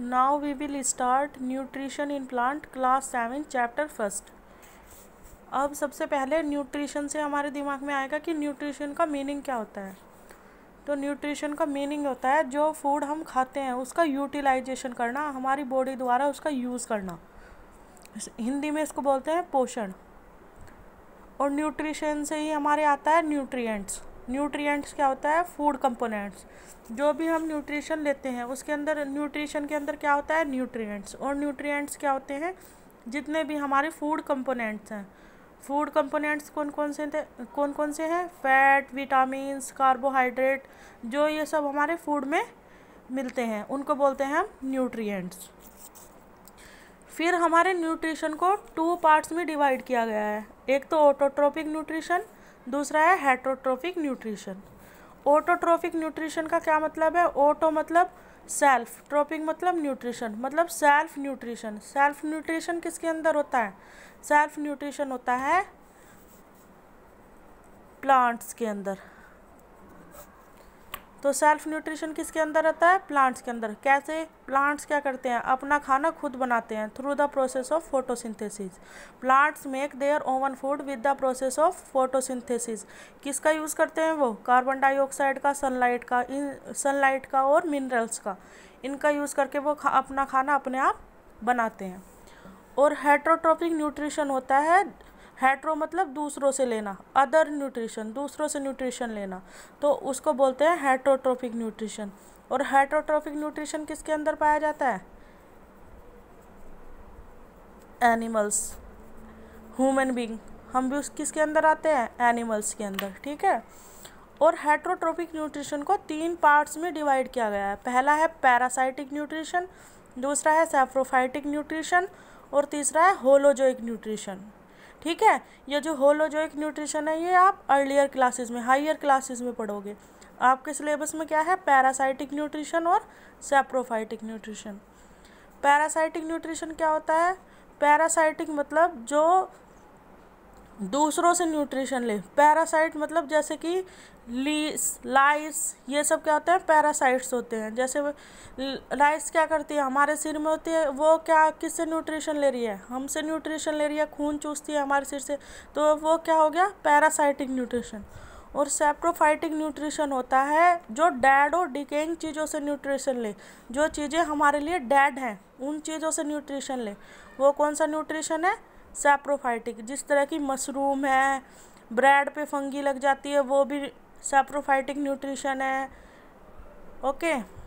now we will start nutrition in plant class seven chapter first अब सबसे पहले nutrition से हमारे दिमाग में आएगा कि nutrition का meaning क्या होता है तो न्यूट्रिशन का मीनिंग होता है जो फूड हम खाते हैं उसका यूटिलाइजेशन करना हमारी बॉडी द्वारा उसका यूज़ करना हिंदी में इसको बोलते हैं पोषण और न्यूट्रिशन से ही हमारे आता है न्यूट्रिएंट्स न्यूट्रिएंट्स क्या होता है फूड कंपोनेंट्स जो भी हम न्यूट्रिशन लेते हैं उसके अंदर न्यूट्रिशन के अंदर क्या होता है न्यूट्रिएंट्स और न्यूट्रिएंट्स क्या होते हैं जितने भी हमारे फूड कंपोनेंट्स हैं फूड कंपोनेंट्स कौन कौन से थे कौन कौन से हैं फैट विटामिन कार्बोहाइड्रेट जो ये सब हमारे फूड में मिलते हैं उनको बोलते हैं हम न्यूट्रियट्स फिर हमारे न्यूट्रिशन को टू पार्ट्स में डिवाइड किया गया है एक तो ऑटोट्रोपिक न्यूट्रिशन दूसरा है हेट्रोट्रोफिक न्यूट्रिशन ओटोट्रोफिक न्यूट्रिशन का क्या मतलब है ओटो मतलब सेल्फ ट्रोपिक मतलब न्यूट्रिशन मतलब सेल्फ न्यूट्रिशन सेल्फ न्यूट्रिशन किसके अंदर होता है सेल्फ न्यूट्रिशन होता है प्लांट्स के अंदर तो सेल्फ न्यूट्रिशन किसके अंदर रहता है प्लांट्स के अंदर कैसे प्लांट्स क्या करते हैं अपना खाना खुद बनाते हैं through the process of photosynthesis plants make their own food with the process of photosynthesis किसका यूज़ करते हैं वो कार्बन डाइऑक्साइड का सनलाइट का इन सनलाइट का और मिनरल्स का इनका यूज़ करके वो खा, अपना खाना अपने आप बनाते हैं और हेट्रोट्रॉपिक न्यूट्रिशन होता है हेट्रो मतलब दूसरों से लेना अदर न्यूट्रिशन दूसरों से न्यूट्रिशन लेना तो उसको बोलते हैं हेट्रोट्रोफिक न्यूट्रिशन और हेट्रोट्रोफिक न्यूट्रिशन किसके अंदर पाया जाता है एनिमल्स ह्यूमन बींग हम भी उस किसके अंदर आते हैं एनिमल्स के अंदर ठीक है और हेट्रोट्रोफिक न्यूट्रिशन को तीन पार्ट्स में डिवाइड किया गया है पहला है पैरासाइटिक न्यूट्रिशन दूसरा है सेफ्रोफाइटिक न्यूट्रिशन और तीसरा है होलोजोइक न्यूट्रिशन ठीक है ये जो होलोजोइक न्यूट्रिशन है ये आप अर्लियर क्लासेस में हाइयर क्लासेस में पढ़ोगे आपके सिलेबस में क्या है पैरासाइटिक न्यूट्रिशन और सेप्रोफाइटिक न्यूट्रिशन पैरासाइटिक न्यूट्रिशन क्या होता है पैरासाइटिक मतलब जो दूसरों से न्यूट्रिशन ले पैरासाइट मतलब जैसे कि लीस लाइस ये सब क्या होते हैं पैरासाइट्स होते हैं जैसे लाइस क्या करती है हमारे सिर में होती है वो क्या किससे न्यूट्रिशन ले रही है हमसे न्यूट्रिशन ले रही है खून चूसती है हमारे सिर से तो वो क्या हो गया पैरासाइटिक न्यूट्रिशन और सेप्ट्रोफाइटिक न्यूट्रिशन होता है जो डैड और डिकेइंग चीज़ों से न्यूट्रिशन ले जो चीज़ें हमारे लिए डैड हैं उन चीज़ों से न्यूट्रिशन ले वो कौन सा न्यूट्रिशन है सैप्रोफाइटिक जिस तरह की मशरूम है ब्रेड पे फंगी लग जाती है वो भी सैप्रोफाइटिक न्यूट्रिशन है ओके